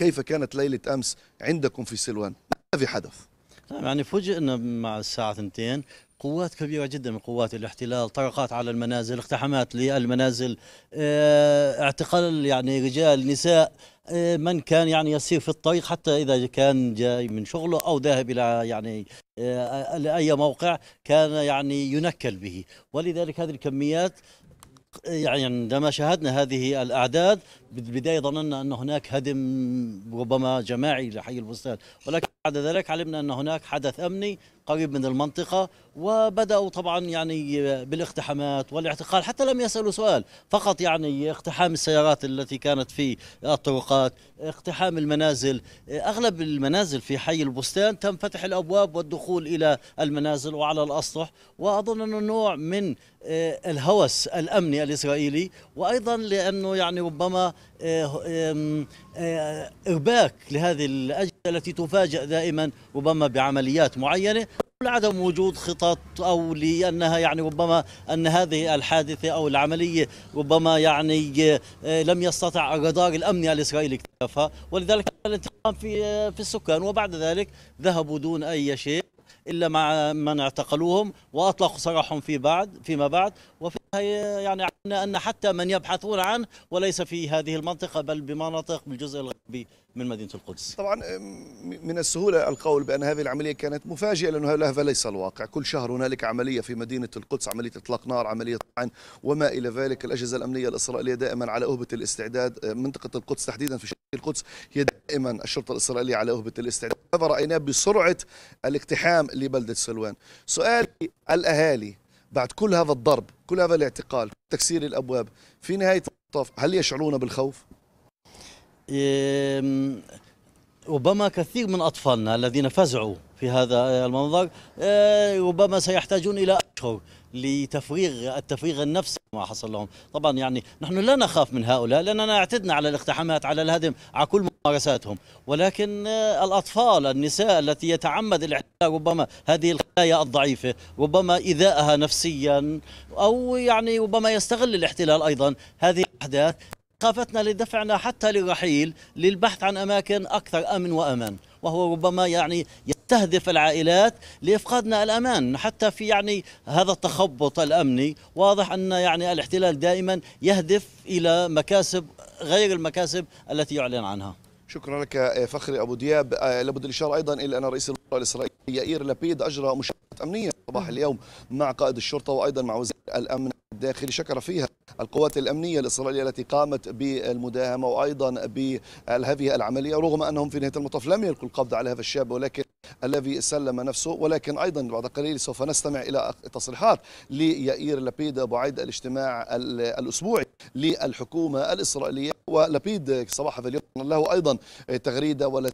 كيف كانت ليلة أمس عندكم في سلوان ما في حدث نعم يعني فوجئنا مع الساعة اثنتين قوات كبيرة جدا من قوات الاحتلال طرقات على المنازل اقتحامات للمنازل اه اعتقال يعني رجال نساء اه من كان يعني يسير في الطريق حتى إذا كان جاي من شغله أو ذاهب إلى يعني اه لأي موقع كان يعني ينكل به ولذلك هذه الكميات يعني عندما شاهدنا هذه الأعداد بالبداية ظننا أن هناك هدم ربما جماعي لحي البستان ولكن بعد ذلك علمنا أن هناك حدث أمني قريب من المنطقة وبدأوا طبعا يعني بالاقتحامات والاعتقال حتى لم يسألوا سؤال فقط يعني اقتحام السيارات التي كانت في الطرقات اقتحام المنازل أغلب المنازل في حي البستان تم فتح الأبواب والدخول إلى المنازل وعلى الأسطح وأظن أنه نوع من آه، الهوس الأمني الإسرائيلي وأيضا لأنه يعني ربما آه، آه، إرباك لهذه الأجهزة التي تفاجئ دائما ربما بعمليات معينة لعدم وجود خطط او لانها يعني ربما ان هذه الحادثه او العمليه ربما يعني آه، لم يستطع الرادار الامني الاسرائيلي اكتشافها ولذلك الانتقام في آه، في السكان وبعد ذلك ذهبوا دون اي شيء الا مع من اعتقلوهم واطلقوا سراحهم في بعد فيما بعد وفي هي يعني عنا أن حتى من يبحثون عنه وليس في هذه المنطقة بل بمناطق بالجزء الغربي من مدينة القدس طبعا من السهولة القول بأن هذه العملية كانت مفاجئة لأنه هذا ليس الواقع كل شهر هنالك عملية في مدينة القدس عملية إطلاق نار عملية طعن وما إلى ذلك الأجهزة الأمنية الإسرائيلية دائما على أهبة الاستعداد منطقة القدس تحديدا في شرق القدس هي دائما الشرطة الإسرائيلية على أهبة الاستعداد هذا رأيناه بسرعة الاقتحام لبلدة سلوان سؤالي الأهالي بعد كل هذا الضرب كل هذا الاعتقال تكسير الأبواب في نهاية المطاف هل يشعرون بالخوف؟ إيه، ربما كثير من أطفالنا الذين فزعوا في هذا المنظر آه، ربما سيحتاجون إلى أشهر لتفريغ التفريغ النفسي ما حصل لهم طبعا يعني نحن لا نخاف من هؤلاء لأننا اعتدنا على الاقتحامات على الهدم على كل ممارساتهم ولكن آه، الأطفال النساء التي يتعمد الاحتلال ربما هذه الخلايا الضعيفة ربما إذاءها نفسيا أو يعني ربما يستغل الاحتلال أيضا هذه الأحداث قافتنا لدفعنا حتى للرحيل للبحث عن أماكن أكثر أمن وأمان وهو ربما يعني يستهدف العائلات لافقادنا الامان حتى في يعني هذا التخبط الامني واضح ان يعني الاحتلال دائما يهدف الى مكاسب غير المكاسب التي يعلن عنها شكرا لك آه، فخري ابو دياب آه، لابد الاشاره ايضا الى ان رئيس الوزراء الاسرائيلي يائير لبيد اجرى مشاهده امنيه صباح اليوم مع قائد الشرطه وايضا مع وزير الامن الداخلي شكر فيها القوات الأمنية الإسرائيلية التي قامت بالمداهمة وأيضا بهذه العملية رغم أنهم في نهاية المطاف لم يلقوا القبض على هذا الشاب ولكن الذي سلم نفسه ولكن أيضا بعد قليل سوف نستمع إلى تصريحات ليائير لبيد بعيد الاجتماع الأسبوعي للحكومة الإسرائيلية ولبيد صباح هذا اليوم له أيضا تغريدة ولا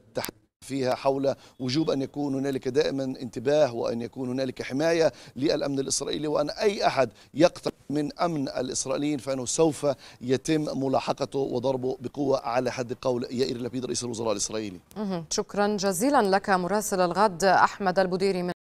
فيها حول وجوب أن يكون هنالك دائما انتباه وأن يكون هنالك حماية للأمن الإسرائيلي وأن أي أحد يقترب من أمن الإسرائيليين فإنه سوف يتم ملاحقته وضربه بقوة على حد قول يائر لبيد رئيس الوزراء الإسرائيلي شكرا جزيلا لك مراسل الغد أحمد البديري من